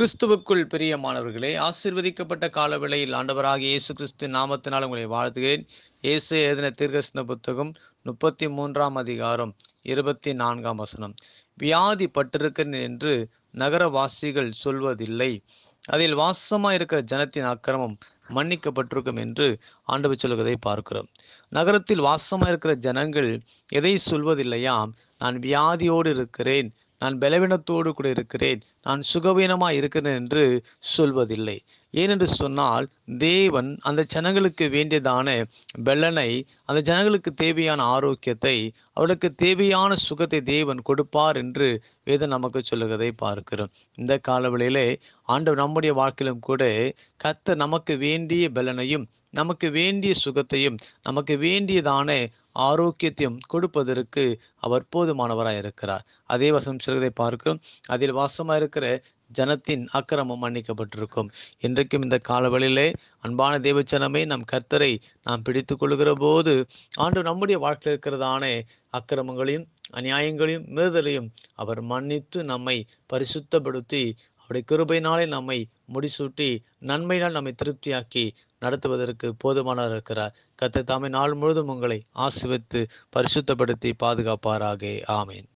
கிறிஸ்துவுக்குள் பிரியமானவர்களே ஆசிர்வதிக்கப்பட்ட காலவிலையில் ஆண்டவராக இயேசு கிறிஸ்து நாமத்தினால் உங்களை வாழ்த்துகிறேன் இயேசு எழுதின தீர்கசன புத்தகம் முப்பத்தி மூன்றாம் அதிகாரம் இருபத்தி நான்காம் வசனம் வியாதி பட்டிருக்கிறேன் என்று நகரவாசிகள் சொல்வதில்லை அதில் வாசமா இருக்கிற ஜனத்தின் அக்கிரமம் மன்னிக்கப்பட்டிருக்கும் என்று ஆண்டவர் சொல்வதை பார்க்கிறோம் நகரத்தில் வாசமா இருக்கிற ஜனங்கள் எதை சொல்வதில்லையாம் நான் வியாதியோடு இருக்கிறேன் நான் பலவீனத்தோடு கூட இருக்கிறேன் நான் சுகவீனமாக இருக்கிறேன் என்று சொல்வதில்லை ஏனென்று சொன்னால் தேவன் அந்த ஜனங்களுக்கு வேண்டியதான பலனை அந்த ஜனங்களுக்கு தேவையான ஆரோக்கியத்தை அவளுக்கு தேவையான சுகத்தை தேவன் கொடுப்பார் என்று வேதம் நமக்கு சொல்லுகிறதை பார்க்கிறோம் இந்த காலவெளியிலே ஆண்டு நம்முடைய வாழ்க்கையிலும் கூட கத்த நமக்கு வேண்டிய பலனையும் நமக்கு வேண்டிய சுகத்தையும் நமக்கு வேண்டியதான ஆரோக்கியத்தையும் கொடுப்பதற்கு அவர் போதுமானவராக இருக்கிறார் அதே வசனம் சிறுகதை பார்க்கும் அதில் வாசமாக இருக்கிற ஜனத்தின் அக்கிரமம் மன்னிக்கப்பட்டிருக்கும் இன்றைக்கும் இந்த காலவழியிலே அன்பான தேவச்சனமே நம் கர்த்தரை நாம் பிடித்து கொள்கிற போது ஆண்டு நம்முடைய வாழ்க்கையில் இருக்கிறதான அக்கிரமங்களையும் அநியாயங்களையும் மீறுதலையும் அவர் மன்னித்து நம்மை பரிசுத்தப்படுத்தி அவருடைய கிருபையினாலே நம்மை முடிசூட்டி நன்மையினால் நம்மை திருப்தியாக்கி நடத்துவதற்கு போதுமானவர் இருக்கிறார் கத்தை தாமே நாள் முழுதும் உங்களை ஆசிர்வித்து பரிசுத்தப்படுத்தி பாதுகாப்பாராகே ஆமேன்